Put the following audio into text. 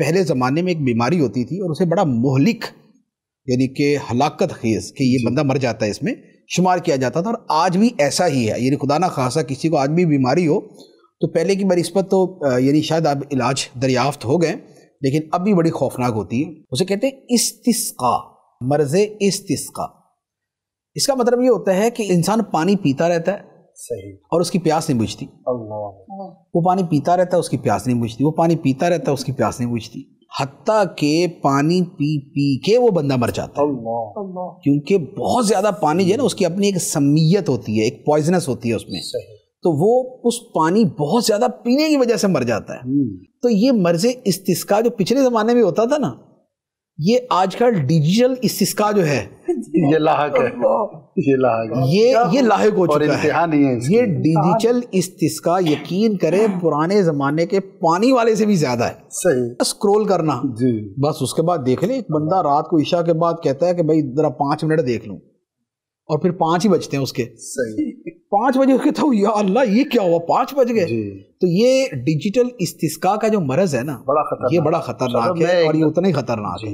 पहले ज़माने में एक बीमारी होती थी और उसे बड़ा मोहलिक यानी कि हलाकत खेज कि ये बंदा मर जाता है इसमें शुमार किया जाता था और आज भी ऐसा ही है यानी खुदा ना खासा किसी को आज भी बीमारी हो तो पहले की बनस्बत तो यानी शायद अब इलाज दरियाफ्त हो गए लेकिन अब भी बड़ी खौफनाक होती है उसे कहते हैं इस्तिस्का मर्ज इस्तिस्का इसका मतलब ये होता है कि इंसान पानी पीता रहता है सही और उसकी प्यास नहीं बुझती हाँ। वो पानी पीता रहता है उसकी प्यास नहीं बुझती वो पानी पीता रहता है उसकी प्यास नहीं बुझती हत्ता के पानी पी पी के वो बंदा मर जाता है क्योंकि बहुत ज़्यादा पानी जो है ना उसकी अपनी एक समीयत होती है एक पॉइजनस होती है उसमें तो वो उस पानी बहुत ज़्यादा पीने की वजह से मर जाता है हम्म। तो ये मर्ज इस्तिस्का जो पिछले ज़माने में होता था ना ये आजकल डिजिटल इस्तिस्का जो है ये लाक है ये लाक ये ये लाक हो चुका है नहीं है ये डिजिटल इस्तिस्का यकीन करें हाँ। पुराने जमाने के पानी वाले से भी ज्यादा है सही स्क्रॉल करना जी बस उसके बाद देख ले एक बंदा रात को ईशा के बाद कहता है कि भाई जरा पांच मिनट देख लू और फिर पांच ही बजते हैं उसके सही पांच बजे उसके था तो, या अल्लाह ये क्या हुआ पांच बज गए तो ये डिजिटल इस्तिस्का का जो मरज है ना बड़ा ये बड़ा खतरनाक है और ये उतना ही खतरनाक है